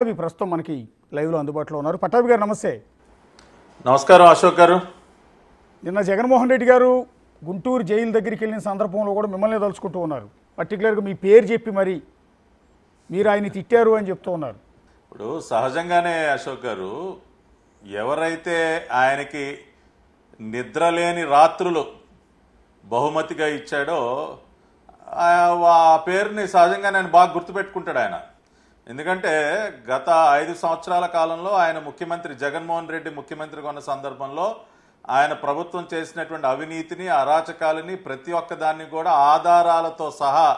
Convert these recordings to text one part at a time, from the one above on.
పట్టాభి ప్రస్తుతం మనకి లైవ్లో అందుబాటులో ఉన్నారు పట్టాభి గారు నమస్తే నమస్కారం అశోక్ గారు నిన్న జగన్మోహన్ రెడ్డి గారు గుంటూరు జైలు దగ్గరికి వెళ్ళిన సందర్భంలో కూడా మిమ్మల్ని తలుచుకుంటూ ఉన్నారు పర్టికులర్గా మీ పేరు చెప్పి మరి మీరు ఆయన తిట్టారు అని చెప్తూ ఉన్నారు ఇప్పుడు సహజంగానే అశోక్ గారు ఎవరైతే ఆయనకి నిద్రలేని రాత్రులు బహుమతిగా ఇచ్చాడో ఆ పేరుని సహజంగా నేను బాగా గుర్తుపెట్టుకుంటాడు ఆయన ఎందుకంటే గత ఐదు సంవత్సరాల కాలంలో ఆయన ముఖ్యమంత్రి జగన్మోహన్ రెడ్డి ముఖ్యమంత్రిగా ఉన్న సందర్భంలో ఆయన ప్రభుత్వం చేసినటువంటి అవినీతిని అరాచకాలని ప్రతి ఒక్క దాన్ని కూడా ఆధారాలతో సహా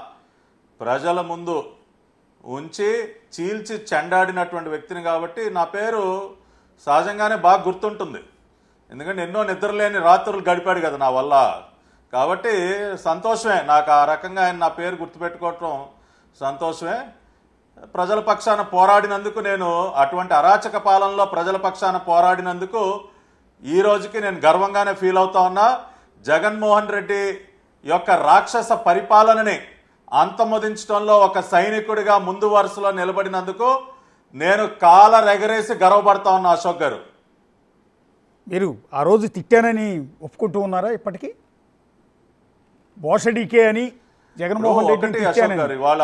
ప్రజల ముందు ఉంచి చీల్చి చెండాడినటువంటి వ్యక్తిని కాబట్టి నా పేరు సహజంగానే బాగా గుర్తుంటుంది ఎందుకంటే ఎన్నో నిద్రలేని రాత్రులు గడిపాడు కదా నా వల్ల కాబట్టి సంతోషమే నాకు ఆ రకంగా ఆయన నా పేరు గుర్తుపెట్టుకోవటం సంతోషమే ప్రజల పక్షాన పోరాడినందుకు నేను అటువంటి అరాచక పాలనలో ప్రజల పక్షాన పోరాడినందుకు ఈ రోజుకి నేను గర్వంగానే ఫీల్ అవుతా ఉన్నా జగన్మోహన్ రెడ్డి యొక్క రాక్షస పరిపాలనని అంతమొదించడంలో ఒక సైనికుడిగా ముందు వరుసలో నిలబడినందుకు నేను కాల రెగరేసి గర్వపడతా ఉన్నా అశోక్ గారు మీరు ఆ రోజు తిట్టానని ఒప్పుకుంటూ ఉన్నారా ఇప్పటికీ బోషడికే అని జగన్మోహన్ రెడ్డి గారు ఇవాళ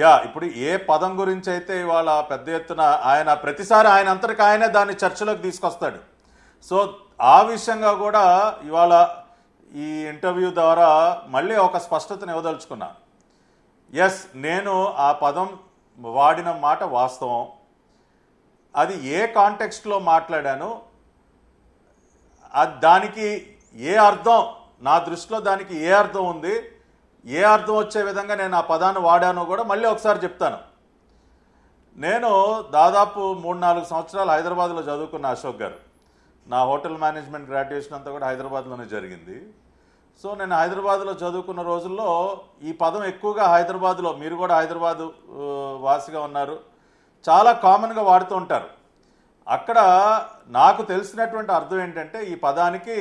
యా ఇప్పుడు ఏ పదం గురించి అయితే ఇవాళ పెద్ద ఎత్తున ఆయన ప్రతిసారి ఆయన అంతటికి ఆయనే దాన్ని చర్చలోకి తీసుకొస్తాడు సో ఆ విషయంగా కూడా ఇవాళ ఈ ఇంటర్వ్యూ ద్వారా మళ్ళీ ఒక స్పష్టతను ఇవ్వదలుచుకున్నా ఎస్ నేను ఆ పదం వాడిన మాట వాస్తవం అది ఏ కాంటెక్స్ట్లో మాట్లాడాను దానికి ఏ అర్థం నా దృష్టిలో దానికి ఏ అర్థం ఉంది ఏ అర్థం వచ్చే విధంగా నేను ఆ పదాన్ని వాడానో కూడా మళ్ళీ ఒకసారి చెప్తాను నేను దాదాపు మూడు నాలుగు సంవత్సరాలు హైదరాబాద్లో చదువుకున్న అశోక్ గారు నా హోటల్ మేనేజ్మెంట్ గ్రాడ్యుయేషన్ అంతా కూడా హైదరాబాద్లోనే జరిగింది సో నేను హైదరాబాద్లో చదువుకున్న రోజుల్లో ఈ పదం ఎక్కువగా హైదరాబాద్లో మీరు కూడా హైదరాబాద్ వాసిగా ఉన్నారు చాలా కామన్గా వాడుతూ ఉంటారు అక్కడ నాకు తెలిసినటువంటి అర్థం ఏంటంటే ఈ పదానికి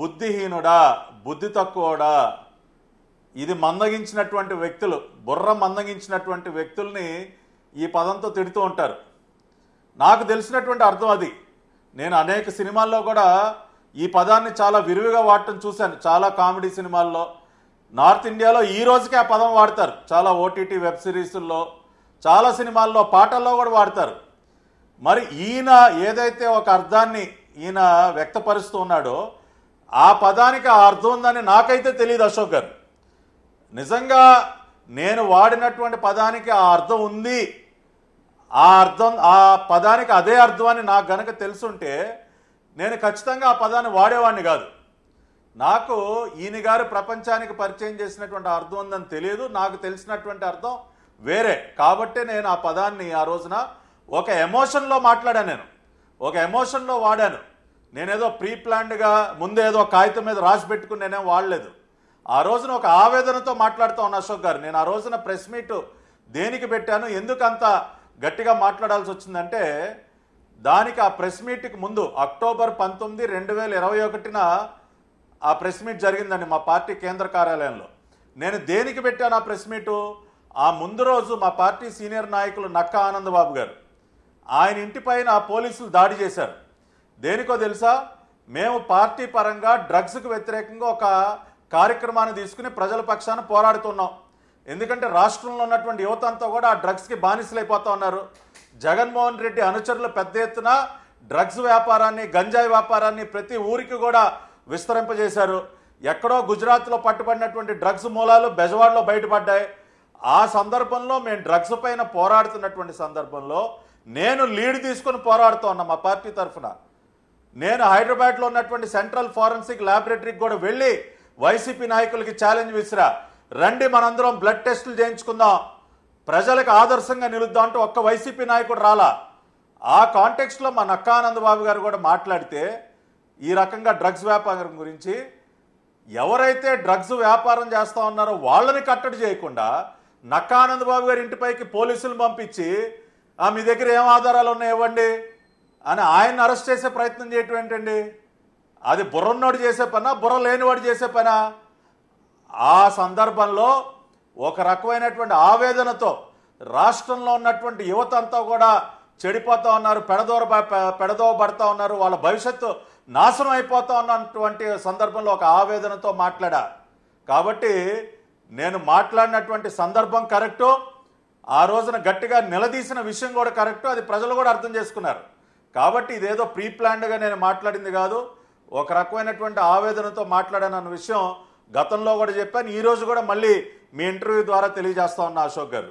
బుద్ధిహీనుడా బుద్ధి తక్కువడా ఇది మందగించినటువంటి వ్యక్తులు బుర్ర మందగించినటువంటి వ్యక్తుల్ని ఈ పదంతో తిడుతూ ఉంటారు నాకు తెలిసినటువంటి అర్థం అది నేను అనేక సినిమాల్లో కూడా ఈ పదాన్ని చాలా విరివిగా వాడటం చూశాను చాలా కామెడీ సినిమాల్లో నార్త్ ఇండియాలో ఈ రోజుకే ఆ పదం వాడతారు చాలా ఓటీటీ వెబ్ సిరీస్ల్లో చాలా సినిమాల్లో పాటల్లో కూడా వాడతారు మరి ఈయన ఏదైతే ఒక అర్థాన్ని ఈయన వ్యక్తపరుస్తూ ఉన్నాడో ఆ పదానికి ఆ అర్థం ఉందని నాకైతే తెలియదు అశోక్ గారు నిజంగా నేను వాడినటువంటి పదానికి ఆ అర్థం ఉంది ఆ అర్థం ఆ పదానికి అదే అర్థం అని నాకు గనక తెలుసుంటే నేను ఖచ్చితంగా ఆ పదాన్ని వాడేవాడిని కాదు నాకు ఈయన గారు ప్రపంచానికి పరిచయం చేసినటువంటి అర్థం ఉందని తెలియదు నాకు తెలిసినటువంటి అర్థం వేరే కాబట్టే నేను ఆ పదాన్ని ఆ రోజున ఒక ఎమోషన్లో మాట్లాడాను నేను ఒక ఎమోషన్లో వాడాను నేనేదో ప్రీ ప్లాన్డ్గా ముందేదో కాగితం మీద రాసి పెట్టుకుని నేనేం వాడలేదు ఆ రోజున ఒక ఆవేదనతో మాట్లాడుతూ ఉన్న అశోక్ గారు నేను ఆ రోజున ప్రెస్ మీట్ దేనికి పెట్టాను ఎందుకు అంత గట్టిగా మాట్లాడాల్సి వచ్చిందంటే దానికి ఆ ప్రెస్ మీట్కి ముందు అక్టోబర్ పంతొమ్మిది రెండు వేల ఇరవై ఒకటిన ఆ ప్రెస్ మీట్ జరిగిందండి మా పార్టీ కేంద్ర కార్యాలయంలో నేను దేనికి పెట్టాను ఆ ప్రెస్ మీటు ఆ ముందు రోజు మా పార్టీ సీనియర్ నాయకులు నక్క ఆనందబాబు గారు ఆయన ఇంటిపైన ఆ పోలీసులు దాడి చేశారు దేనికో తెలుసా మేము పార్టీ పరంగా డ్రగ్స్కు వ్యతిరేకంగా ఒక కార్యక్రమాన్ని తీసుకుని ప్రజల పక్షాన పోరాడుతున్నాం ఎందుకంటే రాష్ట్రంలో ఉన్నటువంటి యువత అంతా కూడా ఆ డ్రగ్స్కి బానిసలైపోతా ఉన్నారు జగన్మోహన్ రెడ్డి అనుచరులు పెద్ద ఎత్తున డ్రగ్స్ వ్యాపారాన్ని గంజాయి వ్యాపారాన్ని ప్రతి ఊరికి కూడా విస్తరింపజేశారు ఎక్కడో గుజరాత్లో పట్టుబడినటువంటి డ్రగ్స్ మూలాలు బెజవాడలో బయటపడ్డాయి ఆ సందర్భంలో మేము డ్రగ్స్ పైన పోరాడుతున్నటువంటి సందర్భంలో నేను లీడ్ తీసుకొని పోరాడుతూ ఉన్నా మా పార్టీ తరఫున నేను హైదరాబాద్లో ఉన్నటువంటి సెంట్రల్ ఫారెన్సిక్ ల్యాబొరేటరీకి కూడా వెళ్ళి వైసీపీ నాయకులకి ఛాలెంజ్ విసిరా రండి మనందరం బ్లడ్ టెస్టులు చేయించుకుందాం ప్రజలకు ఆదర్శంగా నిలుద్దాం అంటూ ఒక్క వైసీపీ నాయకుడు రాలా ఆ కాంటెక్స్ట్లో మా నక్కానంద బాబు గారు కూడా మాట్లాడితే ఈ రకంగా డ్రగ్స్ వ్యాపారం గురించి ఎవరైతే డ్రగ్స్ వ్యాపారం చేస్తూ ఉన్నారో వాళ్ళని కట్టడి చేయకుండా నక్కానంద బాబు గారి ఇంటిపైకి పోలీసులు పంపించి మీ దగ్గర ఏం ఆధారాలు ఉన్నాయి ఇవ్వండి అని ఆయన అరెస్ట్ చేసే ప్రయత్నం చేయటం ఏంటండి అది బుర్రన్నోడు చేసే పనా బుర్ర లేనివాడు చేసే పనా ఆ సందర్భంలో ఒక రకమైనటువంటి ఆవేదనతో రాష్ట్రంలో ఉన్నటువంటి యువత అంతా కూడా చెడిపోతూ ఉన్నారు పెడదోర పెడదోవ పడతా ఉన్నారు వాళ్ళ భవిష్యత్తు నాశనం అయిపోతా ఉన్నటువంటి సందర్భంలో ఒక ఆవేదనతో మాట్లాడా కాబట్టి నేను మాట్లాడినటువంటి సందర్భం కరెక్టు ఆ రోజున గట్టిగా నిలదీసిన విషయం కూడా కరెక్టు అది ప్రజలు కూడా అర్థం చేసుకున్నారు కాబట్టి ఇదేదో ప్రీ ప్లాన్డ్గా నేను మాట్లాడింది కాదు ఒక రకమైనటువంటి ఆవేదనతో మాట్లాడానన్న విషయం గతంలో కూడా చెప్పాను ఈరోజు కూడా మళ్ళీ మీ ఇంటర్వ్యూ ద్వారా తెలియజేస్తా ఉన్న అశోక్ గారు